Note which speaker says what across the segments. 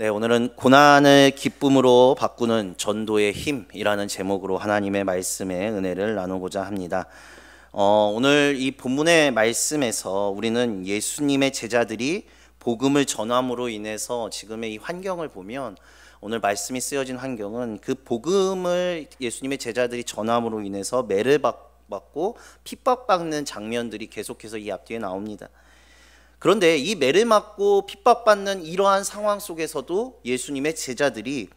Speaker 1: 네, 오늘은 고난을 기쁨으로 바꾸는 전도의 힘이라는 제목으로 하나님의 말씀의 은혜를 나누고자 합니다. 어, 오늘 이 본문의 말씀에서 우리는 예수님의 제자들이 복음을 전함으로 인해서 지금의 이 환경을 보면 오늘 말씀이 쓰여진 환경은 그 복음을 예수님의 제자들이 전함으로 인해서 매를 받고 핍박받는 장면들이 계속해서 이 앞뒤에 나옵니다. 그런데 이 매를 맞고 핍박받는 이러한 상황 속에서도 예수님의 제자들이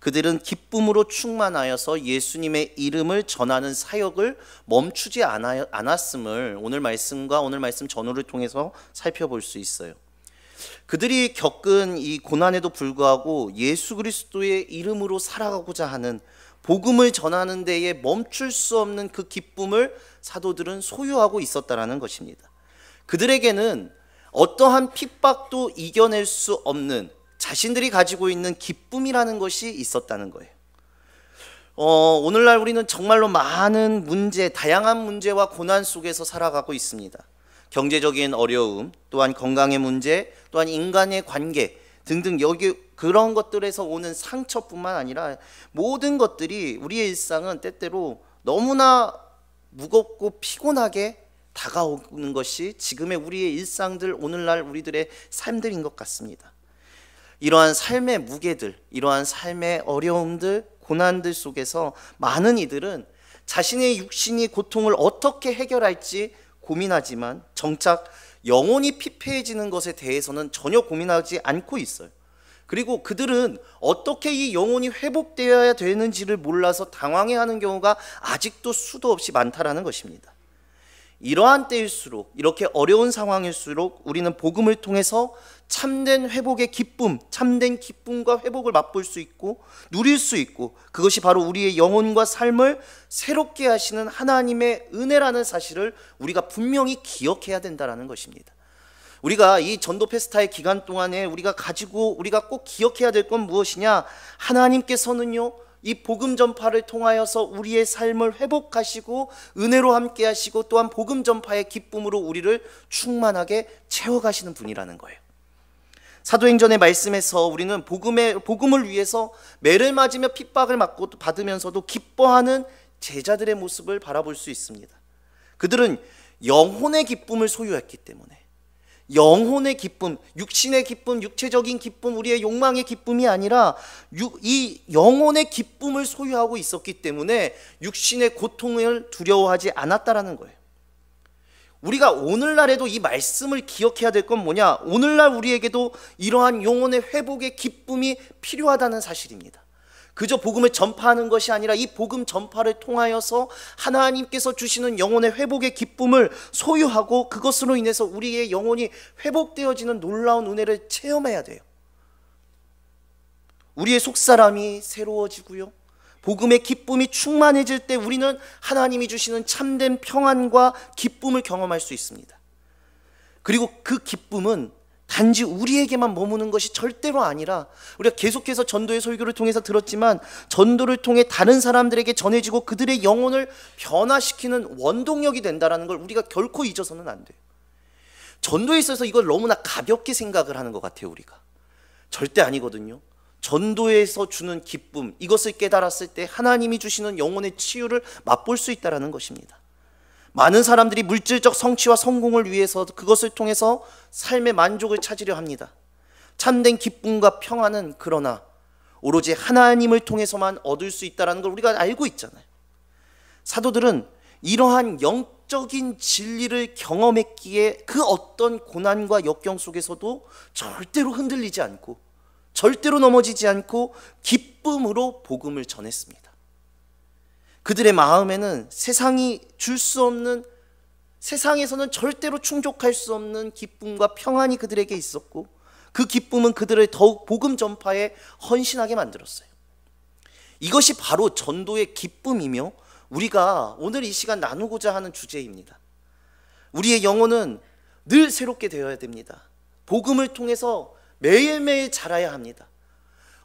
Speaker 1: 그들은 기쁨으로 충만하여서 예수님의 이름을 전하는 사역을 멈추지 않았음을 오늘 말씀과 오늘 말씀 전후를 통해서 살펴볼 수 있어요. 그들이 겪은 이 고난에도 불구하고 예수 그리스도의 이름으로 살아가고자 하는 복음을 전하는 데에 멈출 수 없는 그 기쁨을 사도들은 소유하고 있었다라는 것입니다. 그들에게는 어떠한 핍박도 이겨낼 수 없는 자신들이 가지고 있는 기쁨이라는 것이 있었다는 거예요. 어, 오늘날 우리는 정말로 많은 문제, 다양한 문제와 고난 속에서 살아가고 있습니다. 경제적인 어려움, 또한 건강의 문제, 또한 인간의 관계 등등 여기 그런 것들에서 오는 상처뿐만 아니라 모든 것들이 우리의 일상은 때때로 너무나 무겁고 피곤하게 다가오는 것이 지금의 우리의 일상들, 오늘날 우리들의 삶들인 것 같습니다. 이러한 삶의 무게들, 이러한 삶의 어려움들, 고난들 속에서 많은 이들은 자신의 육신이 고통을 어떻게 해결할지 고민하지만 정작 영혼이 피폐해지는 것에 대해서는 전혀 고민하지 않고 있어요. 그리고 그들은 어떻게 이 영혼이 회복되어야 되는지를 몰라서 당황해하는 경우가 아직도 수도 없이 많다라는 것입니다. 이러한 때일수록 이렇게 어려운 상황일수록 우리는 복음을 통해서 참된 회복의 기쁨, 참된 기쁨과 회복을 맛볼 수 있고 누릴 수 있고 그것이 바로 우리의 영혼과 삶을 새롭게 하시는 하나님의 은혜라는 사실을 우리가 분명히 기억해야 된다라는 것입니다. 우리가 이 전도 페스타의 기간 동안에 우리가 가지고 우리가 꼭 기억해야 될 건 무엇이냐? 하나님께서는요. 이 복음 전파를 통하여서 우리의 삶을 회복하시고 은혜로 함께 하시고 또한 복음 전파의 기쁨으로 우리를 충만하게 채워 가시는 분이라는 거예요. 사도행전의 말씀에서 우리는 복음의 복음을 위해서 매를 맞으며 핍박을 맞고 받으면서도 기뻐하는 제자들의 모습을 바라볼 수 있습니다. 그들은 영혼의 기쁨을 소유했기 때문에 영혼의 기쁨, 육신의 기쁨, 육체적인 기쁨, 우리의 욕망의 기쁨이 아니라 이 영혼의 기쁨을 소유하고 있었기 때문에 육신의 고통을 두려워하지 않았다라는 거예요. 우리가 오늘날에도 이 말씀을 기억해야 될 건 뭐냐? 오늘날 우리에게도 이러한 영혼의 회복의 기쁨이 필요하다는 사실입니다. 그저 복음을 전파하는 것이 아니라 이 복음 전파를 통하여서 하나님께서 주시는 영혼의 회복의 기쁨을 소유하고 그것으로 인해서 우리의 영혼이 회복되어지는 놀라운 은혜를 체험해야 돼요. 우리의 속사람이 새로워지고요. 복음의 기쁨이 충만해질 때 우리는 하나님이 주시는 참된 평안과 기쁨을 경험할 수 있습니다. 그리고 그 기쁨은 단지 우리에게만 머무는 것이 절대로 아니라 우리가 계속해서 전도의 설교를 통해서 들었지만 전도를 통해 다른 사람들에게 전해지고 그들의 영혼을 변화시키는 원동력이 된다라는 걸 우리가 결코 잊어서는 안 돼요. 전도에 있어서 이걸 너무나 가볍게 생각을 하는 것 같아요, 우리가. 절대 아니거든요. 전도에서 주는 기쁨, 이것을 깨달았을 때 하나님이 주시는 영혼의 치유를 맛볼 수 있다라는 것입니다. 많은 사람들이 물질적 성취와 성공을 위해서 그것을 통해서 삶의 만족을 찾으려 합니다. 참된 기쁨과 평안은 그러나 오로지 하나님을 통해서만 얻을 수 있다는 걸 우리가 알고 있잖아요. 사도들은 이러한 영적인 진리를 경험했기에 그 어떤 고난과 역경 속에서도 절대로 흔들리지 않고 절대로 넘어지지 않고 기쁨으로 복음을 전했습니다. 그들의 마음에는 세상이 줄 수 없는 세상에서는 절대로 충족할 수 없는 기쁨과 평안이 그들에게 있었고 그 기쁨은 그들을 더욱 복음 전파에 헌신하게 만들었어요. 이것이 바로 전도의 기쁨이며 우리가 오늘 이 시간 나누고자 하는 주제입니다. 우리의 영혼은 늘 새롭게 되어야 됩니다. 복음을 통해서 매일매일 자라야 합니다.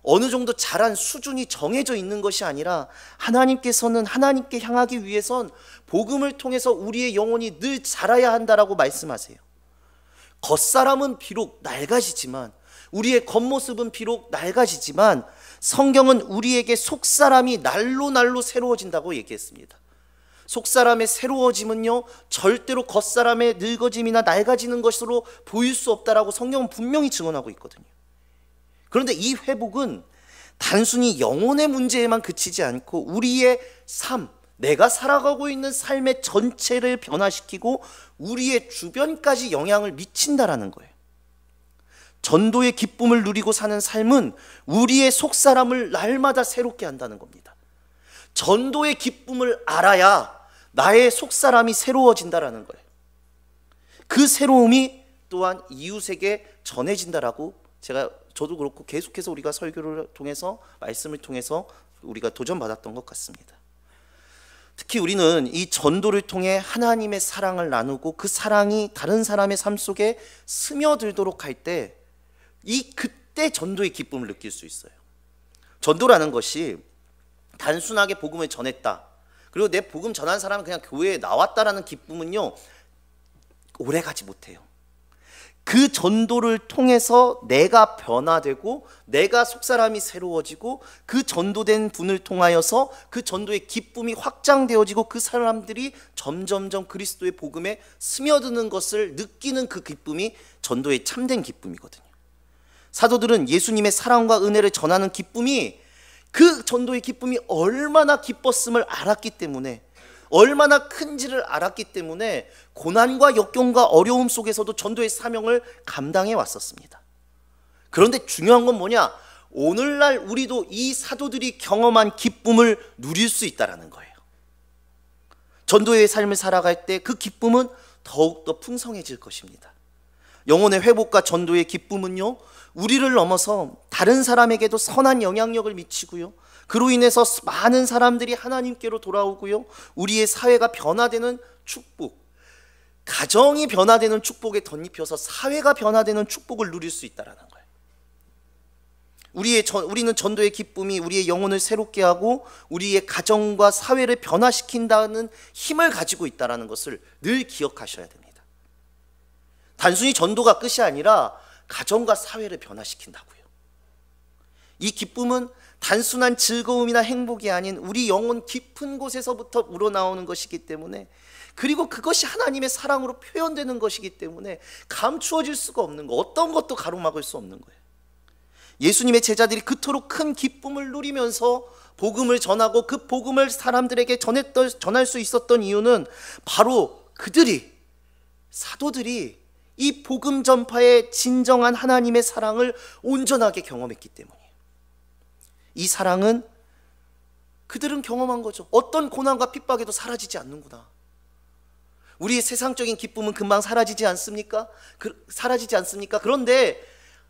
Speaker 1: 어느 정도 잘한 수준이 정해져 있는 것이 아니라 하나님께서는 하나님께 향하기 위해선 복음을 통해서 우리의 영혼이 늘 자라야 한다라고 말씀하세요. 겉사람은 비록 낡아지지만 우리의 겉모습은 비록 낡아지지만 성경은 우리에게 속사람이 날로 날로 새로워진다고 얘기했습니다. 속사람의 새로워짐은요 절대로 겉사람의 늙어짐이나 낡아지는 것으로 보일 수 없다라고 성경은 분명히 증언하고 있거든요. 그런데 이 회복은 단순히 영혼의 문제에만 그치지 않고 우리의 삶, 내가 살아가고 있는 삶의 전체를 변화시키고 우리의 주변까지 영향을 미친다라는 거예요. 전도의 기쁨을 누리고 사는 삶은 우리의 속 사람을 날마다 새롭게 한다는 겁니다. 전도의 기쁨을 알아야 나의 속 사람이 새로워진다라는 거예요. 그 새로움이 또한 이웃에게 전해진다라고 제가 저도 그렇고 계속해서 우리가 설교를 통해서 말씀을 통해서 우리가 도전받았던 것 같습니다. 특히 우리는 이 전도를 통해 하나님의 사랑을 나누고 그 사랑이 다른 사람의 삶 속에 스며들도록 할 때 이 그때 전도의 기쁨을 느낄 수 있어요. 전도라는 것이 단순하게 복음을 전했다. 그리고 내 복음 전한 사람은 그냥 교회에 나왔다라는 기쁨은요. 오래 가지 못해요. 그 전도를 통해서 내가 변화되고 내가 속사람이 새로워지고 그 전도된 분을 통하여서 그 전도의 기쁨이 확장되어지고 그 사람들이 점점점 그리스도의 복음에 스며드는 것을 느끼는 그 기쁨이 전도의 참된 기쁨이거든요. 사도들은 예수님의 사랑과 은혜를 전하는 기쁨이 그 전도의 기쁨이 얼마나 기뻤음을 알았기 때문에 얼마나 큰지를 알았기 때문에 고난과 역경과 어려움 속에서도 전도의 사명을 감당해 왔었습니다. 그런데 중요한 건 뭐냐? 오늘날 우리도 이 사도들이 경험한 기쁨을 누릴 수 있다라는 거예요. 전도의 삶을 살아갈 때 그 기쁨은 더욱더 풍성해질 것입니다. 영혼의 회복과 전도의 기쁨은요, 우리를 넘어서 다른 사람에게도 선한 영향력을 미치고요, 그로 인해서 많은 사람들이 하나님께로 돌아오고요. 우리의 사회가 변화되는 축복. 가정이 변화되는 축복에 덧입혀서 사회가 변화되는 축복을 누릴 수 있다라는 거예요. 우리의 전, 우리는 전도의 기쁨이 우리의 영혼을 새롭게 하고 우리의 가정과 사회를 변화시킨다는 힘을 가지고 있다라는 것을 늘 기억하셔야 됩니다. 단순히 전도가 끝이 아니라 가정과 사회를 변화시킨다고요. 이 기쁨은 단순한 즐거움이나 행복이 아닌 우리 영혼 깊은 곳에서부터 우러나오는 것이기 때문에 그리고 그것이 하나님의 사랑으로 표현되는 것이기 때문에 감추어질 수가 없는 거 어떤 것도 가로막을 수 없는 거예요. 예수님의 제자들이 그토록 큰 기쁨을 누리면서 복음을 전하고 그 복음을 사람들에게 전했던, 전할 수 있었던 이유는 바로 그들이 사도들이 이 복음 전파의 진정한 하나님의 사랑을 온전하게 경험했기 때문. 이 사랑은 그들은 경험한 거죠. 어떤 고난과 핍박에도 사라지지 않는구나. 우리의 세상적인 기쁨은 금방 사라지지 않습니까? 그, 사라지지 않습니까? 그런데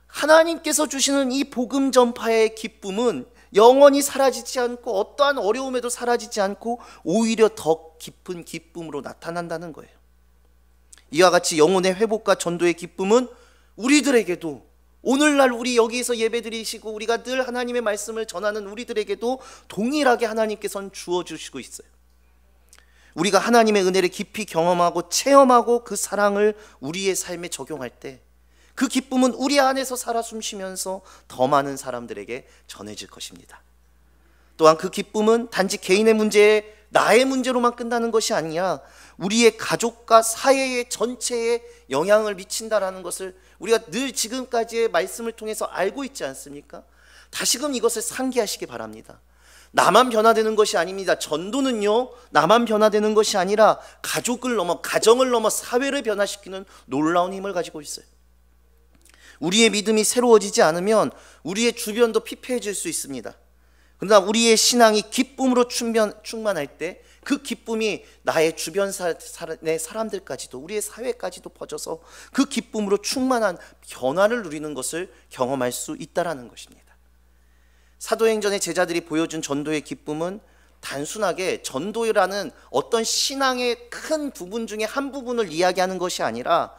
Speaker 1: 하나님께서 주시는 이 복음 전파의 기쁨은 영원히 사라지지 않고 어떠한 어려움에도 사라지지 않고 오히려 더 깊은 기쁨으로 나타난다는 거예요. 이와 같이 영혼의 회복과 전도의 기쁨은 우리들에게도 오늘날 우리 여기에서 예배드리시고 우리가 늘 하나님의 말씀을 전하는 우리들에게도 동일하게 하나님께선 주어 주시고 있어요. 우리가 하나님의 은혜를 깊이 경험하고 체험하고 그 사랑을 우리의 삶에 적용할 때 그 기쁨은 우리 안에서 살아 숨쉬면서 더 많은 사람들에게 전해질 것입니다. 또한 그 기쁨은 단지 개인의 문제에 나의 문제로만 끝나는 것이 아니야. 우리의 가족과 사회의 전체에 영향을 미친다라는 것을 우리가 늘 지금까지의 말씀을 통해서 알고 있지 않습니까? 다시금 이것을 상기하시기 바랍니다. 나만 변화되는 것이 아닙니다. 전도는요, 나만 변화되는 것이 아니라 가족을 넘어, 가정을 넘어 사회를 변화시키는 놀라운 힘을 가지고 있어요. 우리의 믿음이 새로워지지 않으면 우리의 주변도 피폐해질 수 있습니다. 그러나 우리의 신앙이 기쁨으로 충만할 때 그 기쁨이 나의 주변 사람의 사람들까지도 우리의 사회까지도 퍼져서 그 기쁨으로 충만한 변화를 누리는 것을 경험할 수 있다라는 것입니다. 사도행전의 제자들이 보여준 전도의 기쁨은 단순하게 전도라는 어떤 신앙의 큰 부분 중에 한 부분을 이야기하는 것이 아니라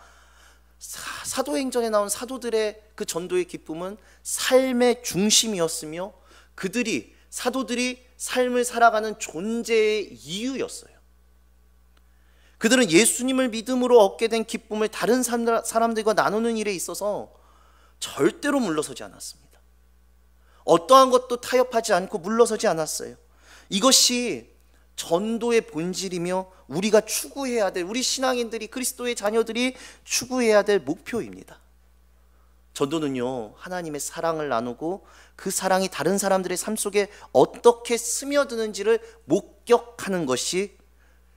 Speaker 1: 사도행전에 나온 사도들의 그 전도의 기쁨은 삶의 중심이었으며 그들이 사도들이 삶을 살아가는 존재의 이유였어요. 그들은 예수님을 믿음으로 얻게 된 기쁨을 다른 사람들과 나누는 일에 있어서 절대로 물러서지 않았습니다. 어떠한 것도 타협하지 않고 물러서지 않았어요. 이것이 전도의 본질이며 우리가 추구해야 될 우리 신앙인들이 그리스도의 자녀들이 추구해야 될 목표입니다. 전도는요, 하나님의 사랑을 나누고 그 사랑이 다른 사람들의 삶 속에 어떻게 스며드는지를 목격하는 것이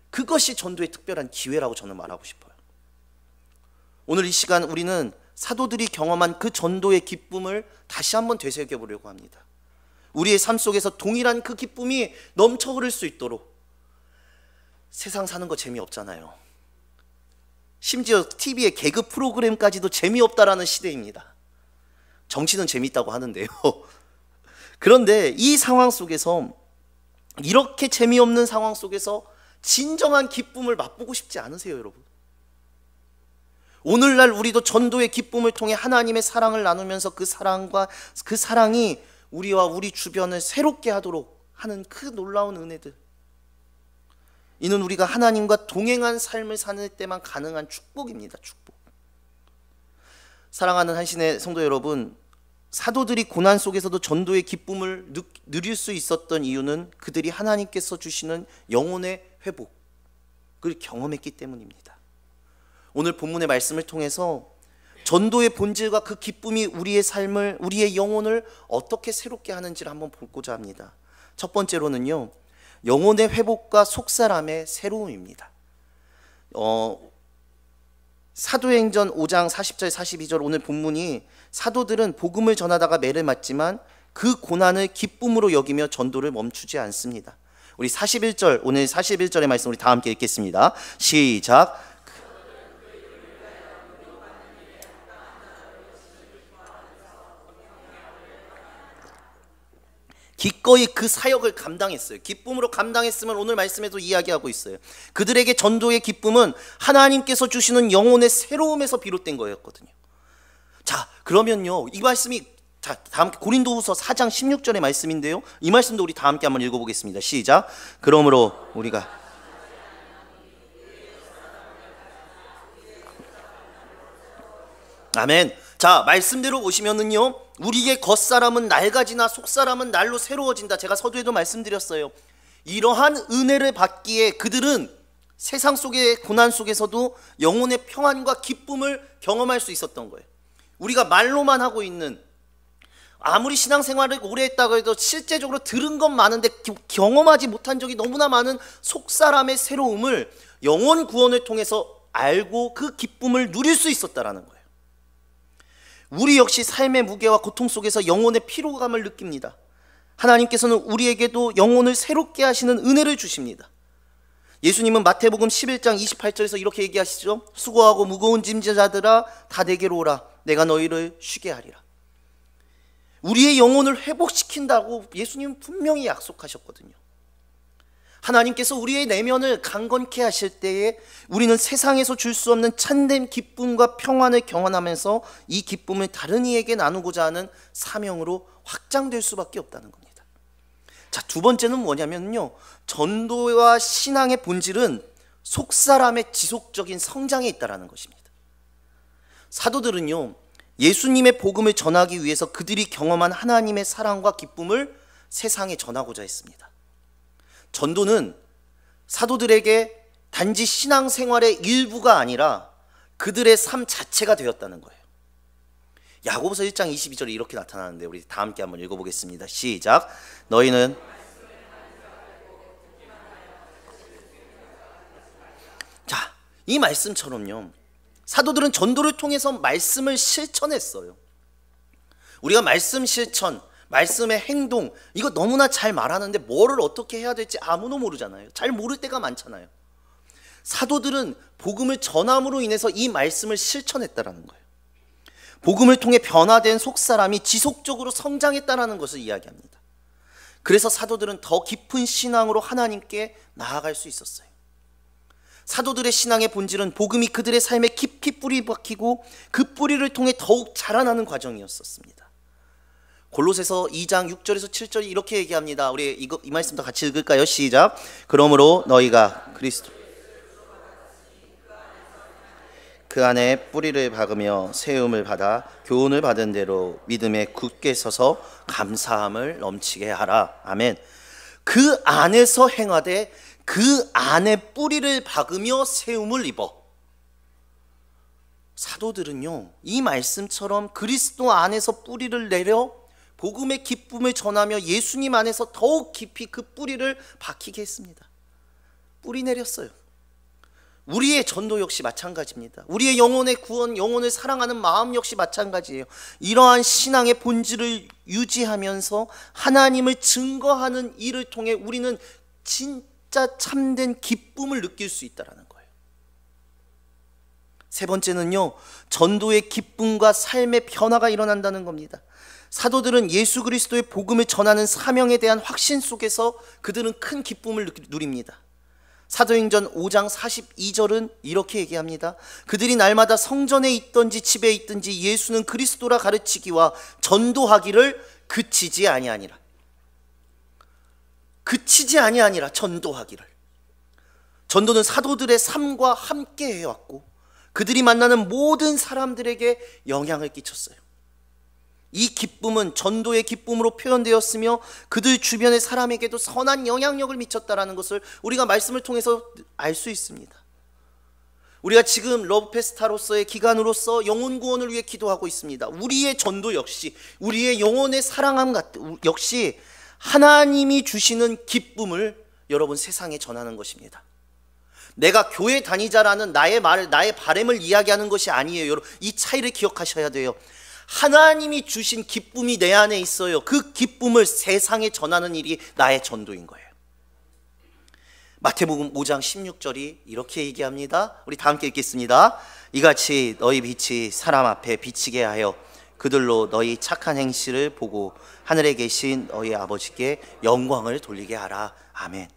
Speaker 1: 그것이 전도의 특별한 기회라고 저는 말하고 싶어요. 오늘 이 시간 우리는 사도들이 경험한 그 전도의 기쁨을 다시 한번 되새겨 보려고 합니다. 우리의 삶 속에서 동일한 그 기쁨이 넘쳐 흐를 수 있도록 세상 사는 거 재미없잖아요. 심지어 TV의 개그 프로그램까지도 재미없다라는 시대입니다. 정치는 재미있다고 하는데요. 그런데 이 상황 속에서 이렇게 재미없는 상황 속에서 진정한 기쁨을 맛보고 싶지 않으세요, 여러분? 오늘날 우리도 전도의 기쁨을 통해 하나님의 사랑을 나누면서 그 사랑과 그 사랑이 우리와 우리 주변을 새롭게 하도록 하는 그 놀라운 은혜들. 이는 우리가 하나님과 동행한 삶을 사는 때만 가능한 축복입니다. 축복. 사랑하는 한신의 성도 여러분, 사도들이 고난 속에서도 전도의 기쁨을 누릴 수 있었던 이유는 그들이 하나님께서 주시는 영혼의 회복을 경험했기 때문입니다. 오늘 본문의 말씀을 통해서 전도의 본질과 그 기쁨이 우리의 삶을, 우리의 영혼을 어떻게 새롭게 하는지를 한번 보고자 합니다. 첫 번째로는요, 영혼의 회복과 속사람의 새로움입니다. 어, 사도행전 5장 40절 42절 오늘 본문이 사도들은 복음을 전하다가 매를 맞지만 그 고난을 기쁨으로 여기며 전도를 멈추지 않습니다. 우리 41절 오늘 41절의 말씀 우리 다 함께 읽겠습니다. 시작 기꺼이 그 사역을 감당했어요. 기쁨으로 감당했음을 오늘 말씀에도 이야기하고 있어요. 그들에게 전도의 기쁨은 하나님께서 주시는 영혼의 새로움에서 비롯된 거였거든요. 자, 그러면요. 이 말씀이 자, 다음 고린도후서 4장 16절의 말씀인데요. 이 말씀도 우리 다 함께 한번 읽어 보겠습니다. 시작. 그러므로 우리가 아멘. 자, 말씀대로 보시면은요. 우리의 겉사람은 낡아지나 속사람은 날로 새로워진다. 제가 서두에도 말씀드렸어요. 이러한 은혜를 받기에 그들은 세상 속의 고난 속에서도 영혼의 평안과 기쁨을 경험할 수 있었던 거예요. 우리가 말로만 하고 있는 아무리 신앙생활을 오래 했다고 해도 실제적으로 들은 건 많은데 경험하지 못한 적이 너무나 많은 속사람의 새로움을 영혼 구원을 통해서 알고 그 기쁨을 누릴 수 있었다라는 거예요. 우리 역시 삶의 무게와 고통 속에서 영혼의 피로감을 느낍니다. 하나님께서는 우리에게도 영혼을 새롭게 하시는 은혜를 주십니다. 예수님은 마태복음 11장 28절에서 이렇게 얘기하시죠. 수고하고 무거운 짐자들아 다 내게로 오라. 내가 너희를 쉬게 하리라. 우리의 영혼을 회복시킨다고 예수님은 분명히 약속하셨거든요. 하나님께서 우리의 내면을 강건케 하실 때에 우리는 세상에서 줄 수 없는 찬된 기쁨과 평안을 경험하면서 이 기쁨을 다른 이에게 나누고자 하는 사명으로 확장될 수밖에 없다는 겁니다. 자, 두 번째는 뭐냐면요. 전도와 신앙의 본질은 속사람의 지속적인 성장에 있다라는 것입니다. 사도들은요. 예수님의 복음을 전하기 위해서 그들이 경험한 하나님의 사랑과 기쁨을 세상에 전하고자 했습니다. 전도는 사도들에게 단지 신앙생활의 일부가 아니라 그들의 삶 자체가 되었다는 거예요. 야고보서 1장 22절에 이렇게 나타나는데 우리 다 함께 한번 읽어보겠습니다. 시작. 너희는 자, 이 말씀처럼요. 사도들은 전도를 통해서 말씀을 실천했어요. 우리가 말씀 실천, 말씀의 행동 이거 너무나 잘 말하는데 뭐를 어떻게 해야 될지 아무도 모르잖아요. 잘 모를 때가 많잖아요. 사도들은 복음을 전함으로 인해서 이 말씀을 실천했다라는 거예요. 복음을 통해 변화된 속 사람이 지속적으로 성장했다라는 것을 이야기합니다. 그래서 사도들은 더 깊은 신앙으로 하나님께 나아갈 수 있었어요. 사도들의 신앙의 본질은 복음이 그들의 삶에 깊이 뿌리 박히고 그 뿌리를 통해 더욱 자라나는 과정이었었습니다. 골로새서 2장 6절에서 7절이 이렇게 얘기합니다. 우리 이거, 이 말씀 다 같이 읽을까요? 시작. 그러므로 너희가 그리스도 그 안에 뿌리를 박으며 세움을 받아 교훈을 받은 대로 믿음에 굳게 서서 감사함을 넘치게 하라. 아멘. 그 안에서 행하되 그 안에 뿌리를 박으며 세움을 입어. 사도들은요, 이 말씀처럼 그리스도 안에서 뿌리를 내려 복음의 기쁨을 전하며 예수님 안에서 더욱 깊이 그 뿌리를 박히게 했습니다. 뿌리 내렸어요. 우리의 전도 역시 마찬가지입니다. 우리의 영혼의 구원, 영혼을 사랑하는 마음 역시 마찬가지예요. 이러한 신앙의 본질을 유지하면서 하나님을 증거하는 일을 통해 우리는 진짜 참된 기쁨을 느낄 수 있다라는 거예요. 세 번째는요. 전도의 기쁨과 삶의 변화가 일어난다는 겁니다. 사도들은 예수 그리스도의 복음을 전하는 사명에 대한 확신 속에서 그들은 큰 기쁨을 누립니다. 사도행전 5장 42절은 이렇게 얘기합니다. 그들이 날마다 성전에 있든지 집에 있든지 예수는 그리스도라 가르치기와 전도하기를 그치지 아니하니라. 그치지 아니하니라 전도하기를. 전도는 사도들의 삶과 함께 해왔고 그들이 만나는 모든 사람들에게 영향을 끼쳤어요. 이 기쁨은 전도의 기쁨으로 표현되었으며 그들 주변의 사람에게도 선한 영향력을 미쳤다라는 것을 우리가 말씀을 통해서 알 수 있습니다. 우리가 지금 러브페스타로서의 기간으로서 영혼 구원을 위해 기도하고 있습니다. 우리의 전도 역시 우리의 영혼의 사랑함 역시 하나님이 주시는 기쁨을 여러분 세상에 전하는 것입니다. 내가 교회 다니자라는 나의 말, 나의 바램을 이야기하는 것이 아니에요. 여러분 이 차이를 기억하셔야 돼요. 하나님이 주신 기쁨이 내 안에 있어요. 그 기쁨을 세상에 전하는 일이 나의 전도인 거예요. 마태복음 5장 16절이 이렇게 얘기합니다. 우리 다 함께 읽겠습니다. 이같이 너희 빛이 사람 앞에 비치게 하여 그들로 너희 착한 행실을 보고 하늘에 계신 너희 아버지께 영광을 돌리게 하라. 아멘.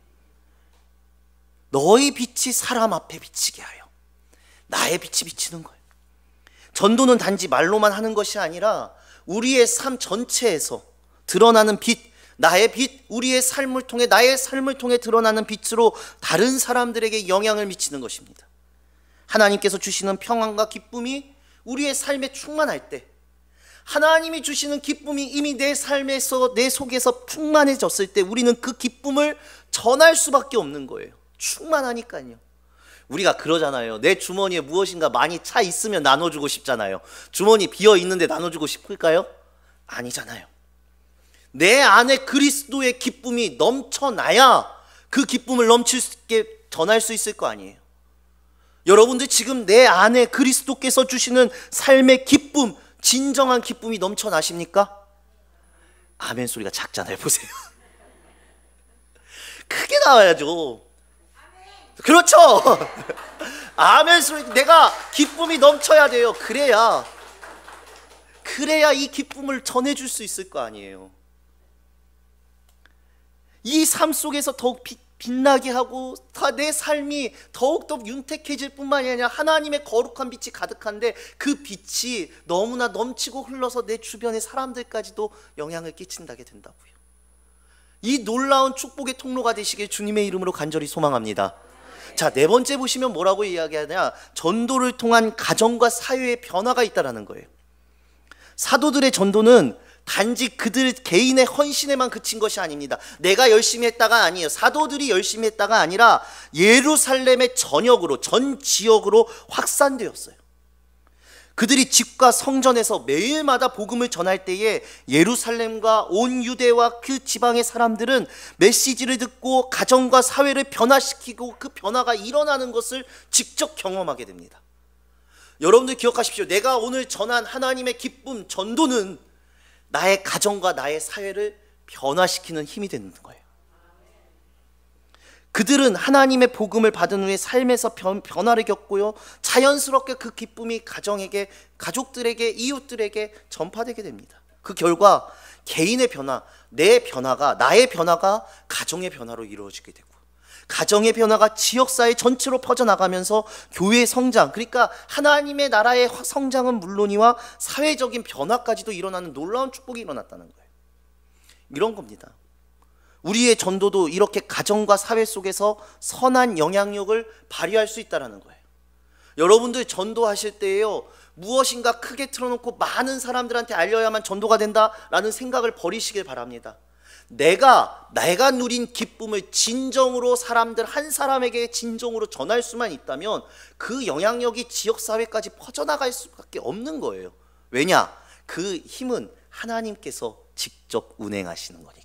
Speaker 1: 너희 빛이 사람 앞에 비치게 하여 나의 빛이 비치는 거예요. 전도는 단지 말로만 하는 것이 아니라 우리의 삶 전체에서 드러나는 빛, 나의 빛, 우리의 삶을 통해, 나의 삶을 통해 드러나는 빛으로 다른 사람들에게 영향을 미치는 것입니다. 하나님께서 주시는 평안과 기쁨이 우리의 삶에 충만할 때, 하나님이 주시는 기쁨이 이미 내 삶에서, 내 속에서 충만해졌을 때 우리는 그 기쁨을 전할 수밖에 없는 거예요. 충만하니까요. 우리가 그러잖아요. 내 주머니에 무엇인가 많이 차 있으면 나눠주고 싶잖아요. 주머니 비어 있는데 나눠주고 싶을까요? 아니잖아요. 내 안에 그리스도의 기쁨이 넘쳐나야 그 기쁨을 넘칠 수 있게 전할 수 있을 거 아니에요. 여러분들 지금 내 안에 그리스도께서 주시는 삶의 기쁨, 진정한 기쁨이 넘쳐나십니까? 아멘 소리가 작잖아요. 보세요. 크게 나와야죠. 그렇죠. 아멘 내가 기쁨이 넘쳐야 돼요. 그래야 그래야 이 기쁨을 전해줄 수 있을 거 아니에요. 이 삶 속에서 더욱 빛, 빛나게 하고 내 삶이 더욱더 윤택해질 뿐만이 아니라 하나님의 거룩한 빛이 가득한데 그 빛이 너무나 넘치고 흘러서 내 주변의 사람들까지도 영향을 끼친다게 된다고요. 이 놀라운 축복의 통로가 되시길 주님의 이름으로 간절히 소망합니다. 자, 네 번째 보시면 뭐라고 이야기하냐? 전도를 통한 가정과 사회의 변화가 있다라는 거예요. 사도들의 전도는 단지 그들 개인의 헌신에만 그친 것이 아닙니다. 내가 열심히 했다가 아니에요. 사도들이 열심히 했다가 아니라 예루살렘의 전역으로 전 지역으로 확산되었어요. 그들이 집과 성전에서 매일마다 복음을 전할 때에 예루살렘과 온 유대와 그 지방의 사람들은 메시지를 듣고 가정과 사회를 변화시키고 그 변화가 일어나는 것을 직접 경험하게 됩니다. 여러분들 기억하십시오. 내가 오늘 전한 하나님의 기쁨, 전도는 나의 가정과 나의 사회를 변화시키는 힘이 되는 거예요. 그들은 하나님의 복음을 받은 후에 삶에서 변, 화를 겪고요. 자연스럽게 그 기쁨이 가정에게, 가족들에게, 이웃들에게 전파되게 됩니다. 그 결과 개인의 변화, 내 변화가, 나의 변화가 가정의 변화로 이루어지게 되고, 가정의 변화가 지역사회 전체로 퍼져나가면서 교회의 성장, 그러니까 하나님의 나라의 성장은 물론이와 사회적인 변화까지도 일어나는 놀라운 축복이 일어났다는 거예요. 이런 겁니다. 우리의 전도도 이렇게 가정과 사회 속에서 선한 영향력을 발휘할 수 있다라는 거예요. 여러분들 전도하실 때에요. 무엇인가 크게 틀어놓고 많은 사람들한테 알려야만 전도가 된다라는 생각을 버리시길 바랍니다. 내가 내가 누린 기쁨을 진정으로 사람들 한 사람에게 진정으로 전할 수만 있다면 그 영향력이 지역 사회까지 퍼져나갈 수밖에 없는 거예요. 왜냐? 그 힘은 하나님께서 직접 운행하시는 거니.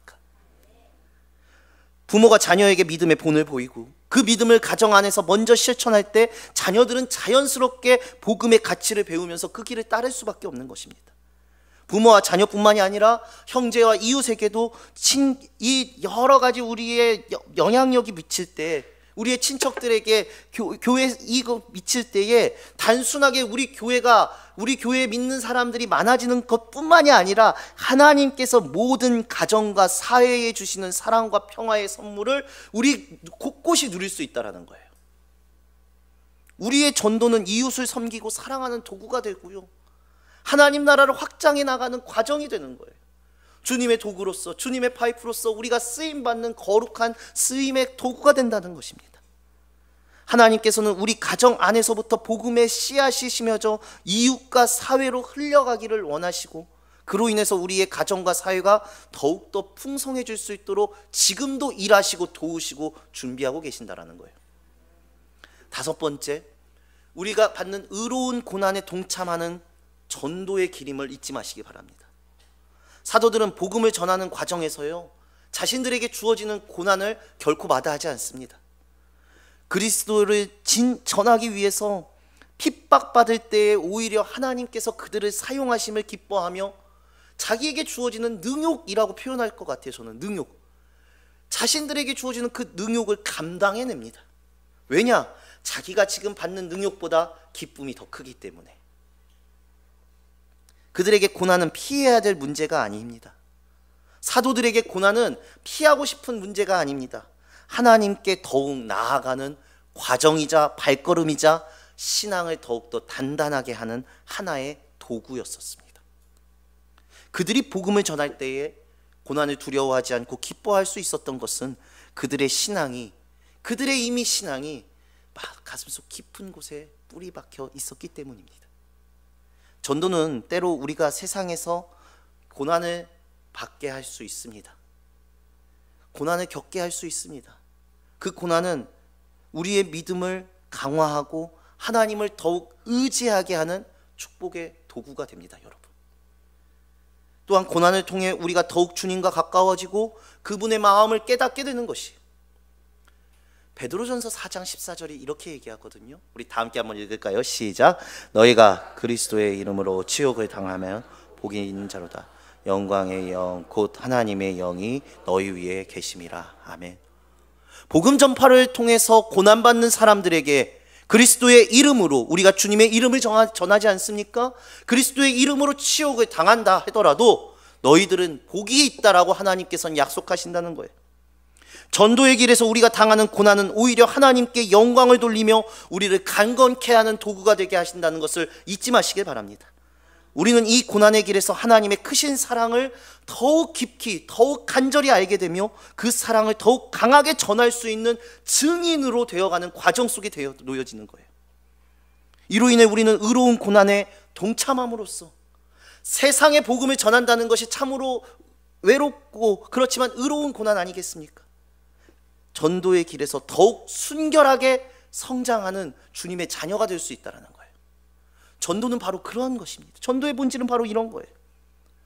Speaker 1: 부모가 자녀에게 믿음의 본을 보이고 그 믿음을 가정 안에서 먼저 실천할 때 자녀들은 자연스럽게 복음의 가치를 배우면서 그 길을 따를 수밖에 없는 것입니다. 부모와 자녀뿐만이 아니라 형제와 이웃에게도 친, 이 여러 가지 우리의 영향력이 미칠 때 우리의 친척들에게 교, 회 이거 미칠 때에 단순하게 우리 교회가 우리 교회 믿는 사람들이 많아지는 것뿐만이 아니라 하나님께서 모든 가정과 사회에 주시는 사랑과 평화의 선물을 우리 곳곳이 누릴 수 있다라는 거예요. 우리의 전도는 이웃을 섬기고 사랑하는 도구가 되고요. 하나님 나라를 확장해 나가는 과정이 되는 거예요. 주님의 도구로서 주님의 파이프로서 우리가 쓰임 받는 거룩한 쓰임의 도구가 된다는 것입니다. 하나님께서는 우리 가정 안에서부터 복음의 씨앗이 심어져 이웃과 사회로 흘려가기를 원하시고 그로 인해서 우리의 가정과 사회가 더욱더 풍성해질 수 있도록 지금도 일하시고 도우시고 준비하고 계신다라는 거예요. 다섯 번째, 우리가 받는 의로운 고난에 동참하는 전도의 기림을 잊지 마시기 바랍니다. 사도들은 복음을 전하는 과정에서요, 자신들에게 주어지는 고난을 결코 마다하지 않습니다. 그리스도를 진, 전하기 위해서 핍박받을 때에 오히려 하나님께서 그들을 사용하심을 기뻐하며 자기에게 주어지는 능욕이라고 표현할 것 같아요, 저는. 능욕. 자신들에게 주어지는 그 능욕을 감당해냅니다. 왜냐? 자기가 지금 받는 능욕보다 기쁨이 더 크기 때문에. 그들에게 고난은 피해야 될 문제가 아닙니다. 사도들에게 고난은 피하고 싶은 문제가 아닙니다. 하나님께 더욱 나아가는 과정이자 발걸음이자 신앙을 더욱더 단단하게 하는 하나의 도구였었습니다. 그들이 복음을 전할 때에 고난을 두려워하지 않고 기뻐할 수 있었던 것은 그들의 신앙이 그들의 이미 신앙이 막 가슴속 깊은 곳에 뿌리 박혀 있었기 때문입니다. 전도는 때로 우리가 세상에서 고난을 받게 할 수 있습니다. 고난을 겪게 할 수 있습니다. 그 고난은 우리의 믿음을 강화하고 하나님을 더욱 의지하게 하는 축복의 도구가 됩니다, 여러분. 또한 고난을 통해 우리가 더욱 주님과 가까워지고 그분의 마음을 깨닫게 되는 것이 베드로전서 4장 14절이 이렇게 얘기하거든요. 우리 다 함께 한번 읽을까요? 시작. 너희가 그리스도의 이름으로 치욕을 당하면 복이 있는 자로다. 영광의 영, 곧 하나님의 영이 너희 위에 계심이라. 아멘. 복음 전파를 통해서 고난받는 사람들에게 그리스도의 이름으로 우리가 주님의 이름을 전하지 않습니까? 그리스도의 이름으로 치욕을 당한다 하더라도 너희들은 복이 있다라고 하나님께서는 약속하신다는 거예요. 전도의 길에서 우리가 당하는 고난은 오히려 하나님께 영광을 돌리며 우리를 강건케 하는 도구가 되게 하신다는 것을 잊지 마시길 바랍니다. 우리는 이 고난의 길에서 하나님의 크신 사랑을 더욱 깊이, 더욱 간절히 알게 되며 그 사랑을 더욱 강하게 전할 수 있는 증인으로 되어가는 과정 속에 되어 놓여지는 거예요. 이로 인해 우리는 의로운 고난에 동참함으로써 세상의 복음을 전한다는 것이 참으로 외롭고 그렇지만 의로운 고난 아니겠습니까? 전도의 길에서 더욱 순결하게 성장하는 주님의 자녀가 될 수 있다는 거예요. 전도는 바로 그러한 것입니다. 전도의 본질은 바로 이런 거예요.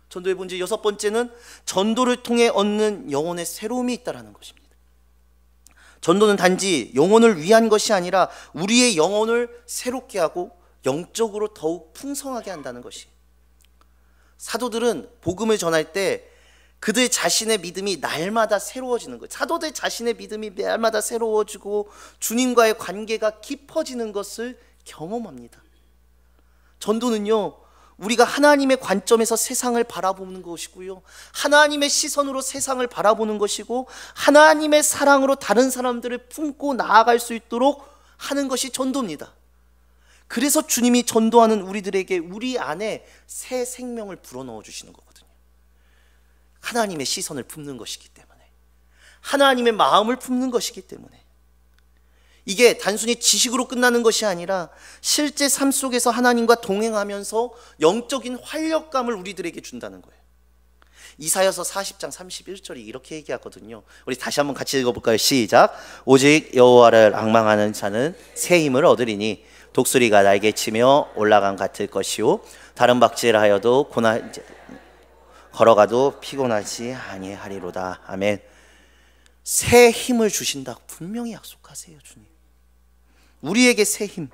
Speaker 1: 전도의 본질 여섯 번째는 전도를 통해 얻는 영혼의 새로움이 있다는 것입니다. 전도는 단지 영혼을 위한 것이 아니라 우리의 영혼을 새롭게 하고 영적으로 더욱 풍성하게 한다는 것이. 사도들은 복음을 전할 때 그들 자신의 믿음이 날마다 새로워지는 것, 예 사도들 자신의 믿음이 날마다 새로워지고 주님과의 관계가 깊어지는 것을 경험합니다. 전도는요, 우리가 하나님의 관점에서 세상을 바라보는 것이고요. 하나님의 시선으로 세상을 바라보는 것이고, 하나님의 사랑으로 다른 사람들을 품고 나아갈 수 있도록 하는 것이 전도입니다. 그래서 주님이 전도하는 우리들에게 우리 안에 새 생명을 불어넣어 주시는 거 하나님의 시선을 품는 것이기 때문에 하나님의 마음을 품는 것이기 때문에 이게 단순히 지식으로 끝나는 것이 아니라 실제 삶 속에서 하나님과 동행하면서 영적인 활력감을 우리들에게 준다는 거예요. 이사여서 40장 31절이 이렇게 얘기하거든요. 우리 다시 한번 같이 읽어볼까요? 시작. 오직 여호와를 악망하는 자는 새 힘을 얻으리니 독수리가 날개 치며 올라간 같을 것이요 다른 박질하여도 고난 걸어가도 피곤하지 아니하리로다. 아멘. 새 힘을 주신다. 분명히 약속하세요, 주님. 우리에게 새 힘.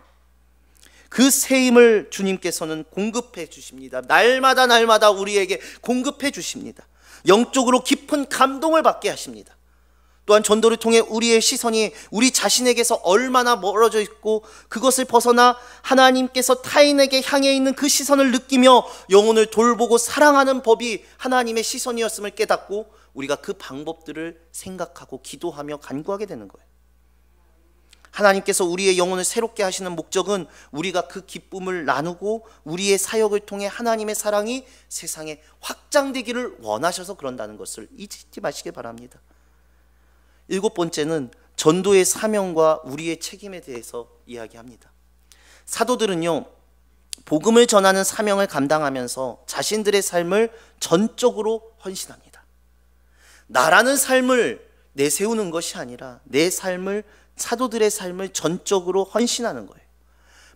Speaker 1: 그 새 힘을 주님께서는 공급해 주십니다. 날마다 날마다 우리에게 공급해 주십니다. 영적으로 깊은 감동을 받게 하십니다. 또한 전도를 통해 우리의 시선이 우리 자신에게서 얼마나 멀어져 있고 그것을 벗어나 하나님께서 타인에게 향해 있는 그 시선을 느끼며 영혼을 돌보고 사랑하는 법이 하나님의 시선이었음을 깨닫고 우리가 그 방법들을 생각하고 기도하며 간구하게 되는 거예요. 하나님께서 우리의 영혼을 새롭게 하시는 목적은 우리가 그 기쁨을 나누고 우리의 사역을 통해 하나님의 사랑이 세상에 확장되기를 원하셔서 그런다는 것을 잊지 마시길 바랍니다. 일곱 번째는 전도의 사명과 우리의 책임에 대해서 이야기합니다. 사도들은요, 복음을 전하는 사명을 감당하면서 자신들의 삶을 전적으로 헌신합니다. 나라는 삶을 내세우는 것이 아니라 내 삶을 사도들의 삶을 전적으로 헌신하는 거예요.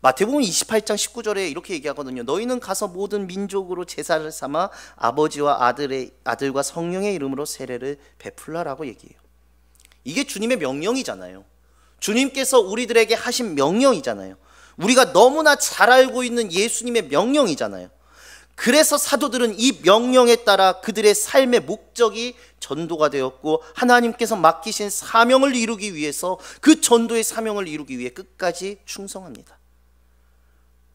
Speaker 1: 마태복음 28장 19절에 이렇게 얘기하거든요. 너희는 가서 모든 민족으로 제사를 삼아 아버지와 아들의 아들과 성령의 이름으로 세례를 베풀라라고 얘기해요. 이게 주님의 명령이잖아요. 주님께서 우리들에게 하신 명령이잖아요. 우리가 너무나 잘 알고 있는 예수님의 명령이잖아요. 그래서 사도들은 이 명령에 따라 그들의 삶의 목적이 전도가 되었고 하나님께서 맡기신 사명을 이루기 위해서 그 전도의 사명을 이루기 위해 끝까지 충성합니다.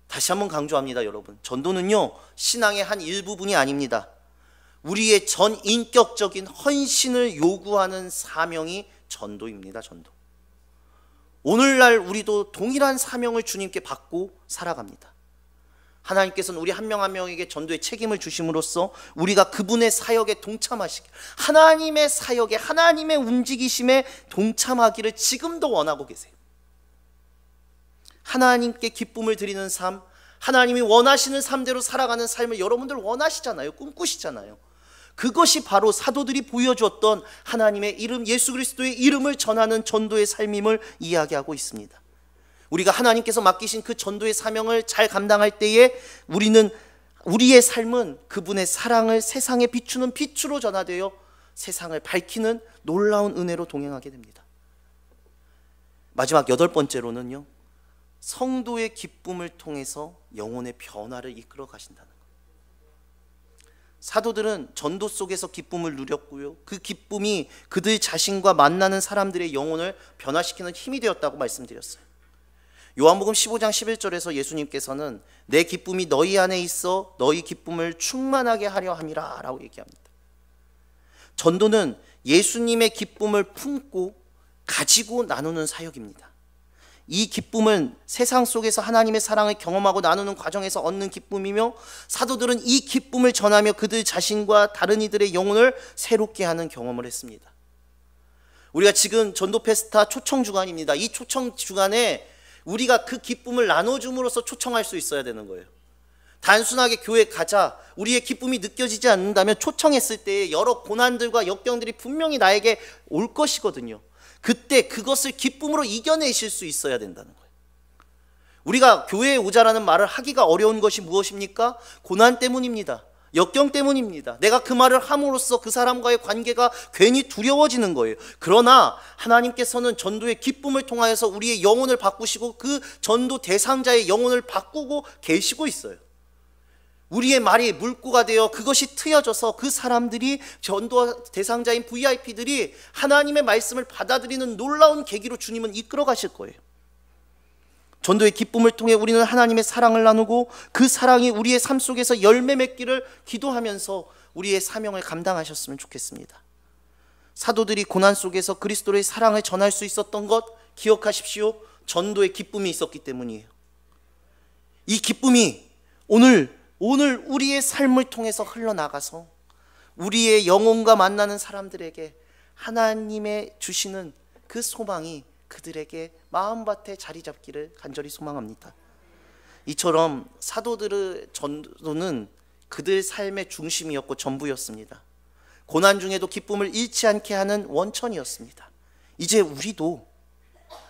Speaker 1: 다시 한번 강조합니다, 여러분. 전도는요, 신앙의 한 일부분이 아닙니다. 우리의 전 인격적인 헌신을 요구하는 사명이 전도입니다. 전도. 오늘날 우리도 동일한 사명을 주님께 받고 살아갑니다. 하나님께서는 우리 한 명 한 명에게 전도의 책임을 주심으로써 우리가 그분의 사역에 동참하시길 하나님의 사역에 하나님의 움직이심에 동참하기를 지금도 원하고 계세요. 하나님께 기쁨을 드리는 삶, 하나님이 원하시는 삶대로 살아가는 삶을 여러분들 원하시잖아요. 꿈꾸시잖아요. 그것이 바로 사도들이 보여주었던 하나님의 이름 예수 그리스도의 이름을 전하는 전도의 삶임을 이야기하고 있습니다. 우리가 하나님께서 맡기신 그 전도의 사명을 잘 감당할 때에 우리는 우리의 삶은 그분의 사랑을 세상에 비추는 빛으로 전하되어 세상을 밝히는 놀라운 은혜로 동행하게 됩니다. 마지막 여덟 번째로는요. 성도의 기쁨을 통해서 영혼의 변화를 이끌어 가신다는 사도들은 전도 속에서 기쁨을 누렸고요. 그 기쁨이 그들 자신과 만나는 사람들의 영혼을 변화시키는 힘이 되었다고 말씀드렸어요. 요한복음 15장 11절에서 예수님께서는 내 기쁨이 너희 안에 있어 너희 기쁨을 충만하게 하려 함이라 라고 얘기합니다. 전도는 예수님의 기쁨을 품고 가지고 나누는 사역입니다. 이 기쁨은 세상 속에서 하나님의 사랑을 경험하고 나누는 과정에서 얻는 기쁨이며 사도들은 이 기쁨을 전하며 그들 자신과 다른 이들의 영혼을 새롭게 하는 경험을 했습니다. 우리가 지금 전도 페스타 초청 주간입니다. 이 초청 주간에 우리가 그 기쁨을 나눠줌으로써 초청할 수 있어야 되는 거예요. 단순하게 교회 가자 우리의 기쁨이 느껴지지 않는다면 초청했을 때의 여러 고난들과 역경들이 분명히 나에게 올 것이거든요. 그때 그것을 기쁨으로 이겨내실 수 있어야 된다는 거예요. 우리가 교회에 오자라는 말을 하기가 어려운 것이 무엇입니까? 고난 때문입니다. 역경 때문입니다. 내가 그 말을 함으로써 그 사람과의 관계가 괜히 두려워지는 거예요. 그러나 하나님께서는 전도의 기쁨을 통하여서 우리의 영혼을 바꾸시고 그 전도 대상자의 영혼을 바꾸고 계시고 있어요. 우리의 말이 물고가 되어 그것이 트여져서 그 사람들이 전도 대상자인 VIP들이 하나님의 말씀을 받아들이는 놀라운 계기로 주님은 이끌어 가실 거예요. 전도의 기쁨을 통해 우리는 하나님의 사랑을 나누고 그 사랑이 우리의 삶 속에서 열매 맺기를 기도하면서 우리의 사명을 감당하셨으면 좋겠습니다. 사도들이 고난 속에서 그리스도의 사랑을 전할 수 있었던 것 기억하십시오. 전도의 기쁨이 있었기 때문이에요. 이 기쁨이 오늘 오늘 우리의 삶을 통해서 흘러나가서 우리의 영혼과 만나는 사람들에게 하나님의 주시는 그 소망이 그들에게 마음밭에 자리 잡기를 간절히 소망합니다. 이처럼 사도들의 전도는 그들 삶의 중심이었고 전부였습니다. 고난 중에도 기쁨을 잃지 않게 하는 원천이었습니다. 이제 우리도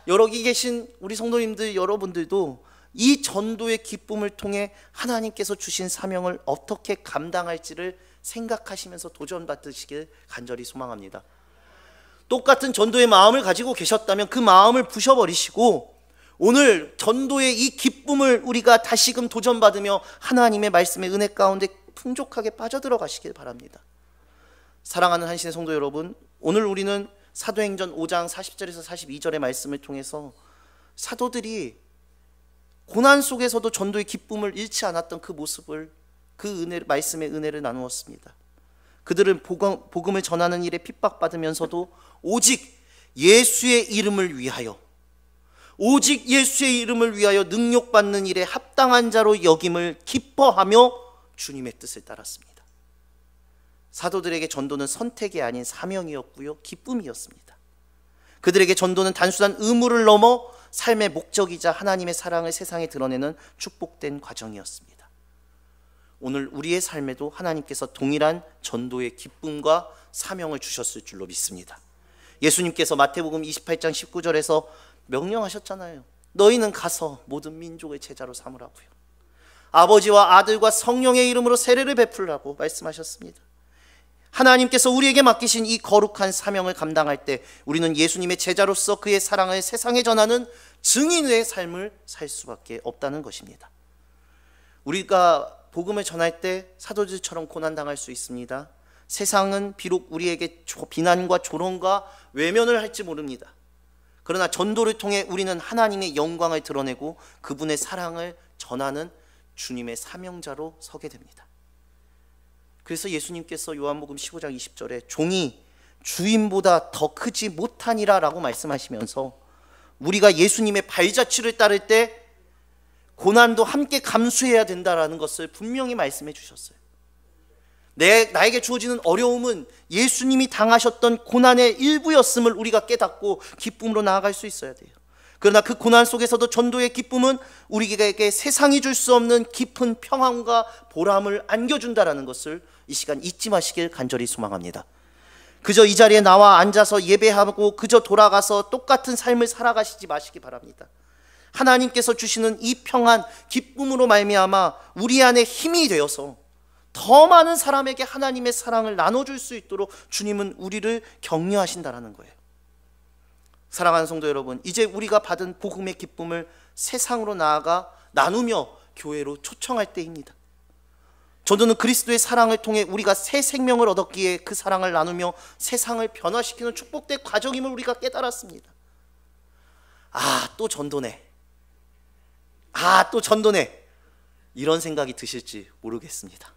Speaker 1: 여러기 계신 우리 성도님들 여러분들도 이 전도의 기쁨을 통해 하나님께서 주신 사명을 어떻게 감당할지를 생각하시면서 도전받으시길 간절히 소망합니다. 똑같은 전도의 마음을 가지고 계셨다면 그 마음을 부셔버리시고 오늘 전도의 이 기쁨을 우리가 다시금 도전받으며 하나님의 말씀의 은혜 가운데 풍족하게 빠져들어가시길 바랍니다. 사랑하는 한신의 성도 여러분, 오늘 우리는 사도행전 5장 40절에서 42절의 말씀을 통해서 사도들이 고난 속에서도 전도의 기쁨을 잃지 않았던 그 모습을 그 은혜 말씀의 은혜를 나누었습니다. 그들은 복음을 전하는 일에 핍박받으면서도 오직 예수의 이름을 위하여 오직 예수의 이름을 위하여 능력받는 일에 합당한 자로 여김을 기뻐하며 주님의 뜻을 따랐습니다. 사도들에게 전도는 선택이 아닌 사명이었고요. 기쁨이었습니다. 그들에게 전도는 단순한 의무를 넘어 삶의 목적이자 하나님의 사랑을 세상에 드러내는 축복된 과정이었습니다. 오늘 우리의 삶에도 하나님께서 동일한 전도의 기쁨과 사명을 주셨을 줄로 믿습니다. 예수님께서 마태복음 28장 19절에서 명령하셨잖아요. 너희는 가서 모든 민족의 제자로 삼으라고요. 아버지와 아들과 성령의 이름으로 세례를 베풀라고 말씀하셨습니다. 하나님께서 우리에게 맡기신 이 거룩한 사명을 감당할 때 우리는 예수님의 제자로서 그의 사랑을 세상에 전하는 증인의 삶을 살 수밖에 없다는 것입니다. 우리가 복음을 전할 때 사도들처럼 고난당할 수 있습니다. 세상은 비록 우리에게 비난과 조롱과 외면을 할지 모릅니다. 그러나 전도를 통해 우리는 하나님의 영광을 드러내고 그분의 사랑을 전하는 주님의 사명자로 서게 됩니다. 그래서 예수님께서 요한복음 15장 20절에 종이 주인보다 더 크지 못하니라 라고 말씀하시면서 우리가 예수님의 발자취를 따를 때 고난도 함께 감수해야 된다라는 것을 분명히 말씀해 주셨어요. 내, 나에게 주어지는 어려움은 예수님이 당하셨던 고난의 일부였음을 우리가 깨닫고 기쁨으로 나아갈 수 있어야 돼요. 그러나 그 고난 속에서도 전도의 기쁨은 우리에게 세상이 줄 수 없는 깊은 평안과 보람을 안겨준다라는 것을 이 시간 잊지 마시길 간절히 소망합니다. 그저 이 자리에 나와 앉아서 예배하고 그저 돌아가서 똑같은 삶을 살아가시지 마시기 바랍니다. 하나님께서 주시는 이 평안, 기쁨으로 말미암아 우리 안에 힘이 되어서 더 많은 사람에게 하나님의 사랑을 나눠줄 수 있도록 주님은 우리를 격려하신다라는 거예요. 사랑하는 성도 여러분, 이제 우리가 받은 복음의 기쁨을 세상으로 나아가 나누며 교회로 초청할 때입니다. 전도는 그리스도의 사랑을 통해 우리가 새 생명을 얻었기에 그 사랑을 나누며 세상을 변화시키는 축복된 과정임을 우리가 깨달았습니다. 아, 또 전도네. 아, 또 전도네. 이런 생각이 드실지 모르겠습니다.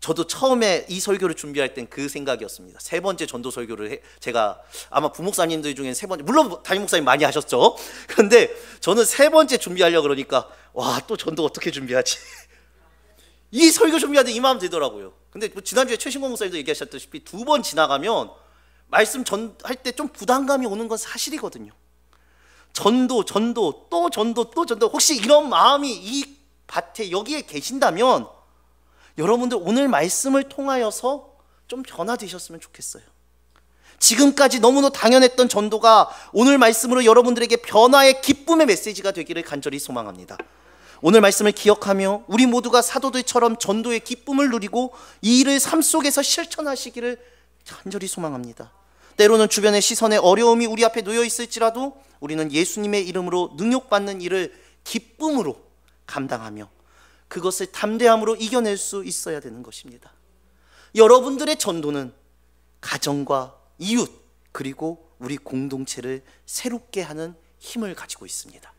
Speaker 1: 저도 처음에 이 설교를 준비할 땐 그 생각이었습니다. 세 번째 전도 설교를 해, 제가 아마 부목사님들 중에 세 번째 물론 담임 목사님 많이 하셨죠. 근데 저는 세 번째 준비하려 그러니까 와 또 전도 어떻게 준비하지? 이 설교 준비하는데 이 마음 되더라고요. 근데 뭐 지난주에 최신공 목사님도 얘기하셨다시피 두 번 지나가면 말씀 전할 때 좀 부담감이 오는 건 사실이거든요. 전도, 전도, 또 전도, 또 전도. 혹시 이런 마음이 이 밭에 여기에 계신다면 여러분들 오늘 말씀을 통하여서 좀 변화되셨으면 좋겠어요. 지금까지 너무도 당연했던 전도가 오늘 말씀으로 여러분들에게 변화의 기쁨의 메시지가 되기를 간절히 소망합니다. 오늘 말씀을 기억하며 우리 모두가 사도들처럼 전도의 기쁨을 누리고 이 일을 삶 속에서 실천하시기를 간절히 소망합니다. 때로는 주변의 시선의 어려움이 우리 앞에 놓여 있을지라도 우리는 예수님의 이름으로 능욕받는 일을 기쁨으로 감당하며 그것을 담대함으로 이겨낼 수 있어야 되는 것입니다. 여러분들의 전도는 가정과 이웃 그리고 우리 공동체를 새롭게 하는 힘을 가지고 있습니다.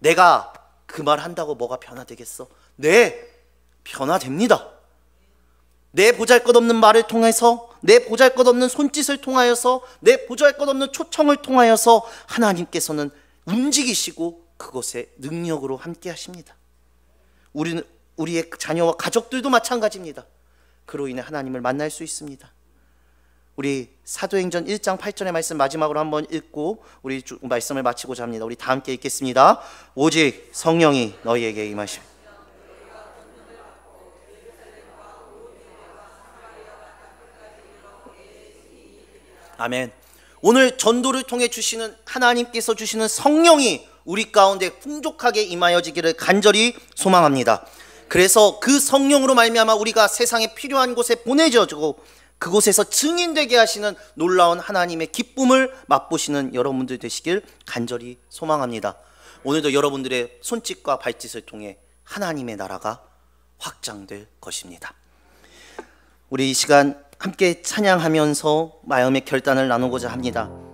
Speaker 1: 내가 그 말 한다고 뭐가 변화되겠어? 네, 변화됩니다. 내 보잘것없는 말을 통해서 내 보잘것없는 손짓을 통하여서 내 보잘것없는 초청을 통하여서 하나님께서는 움직이시고 그것의 능력으로 함께 하십니다. 우리는 우리의 자녀와 가족들도 마찬가지입니다. 그로 인해 하나님을 만날 수 있습니다. 우리 사도행전 1장 8절의 말씀 마지막으로 한번 읽고 우리 말씀을 마치고자 합니다. 우리 다 함께 읽겠습니다. 오직 성령이 너희에게 임하시오. 아멘. 오늘 전도를 통해 주시는 하나님께서 주시는 성령이 우리 가운데 풍족하게 임하여지기를 간절히 소망합니다. 그래서 그 성령으로 말미암아 우리가 세상에 필요한 곳에 보내져지고 그곳에서 증인되게 하시는 놀라운 하나님의 기쁨을 맛보시는 여러분들 되시길 간절히 소망합니다. 오늘도 여러분들의 손짓과 발짓을 통해 하나님의 나라가 확장될 것입니다. 우리 이 시간 함께 찬양하면서 마음의 결단을 나누고자 합니다.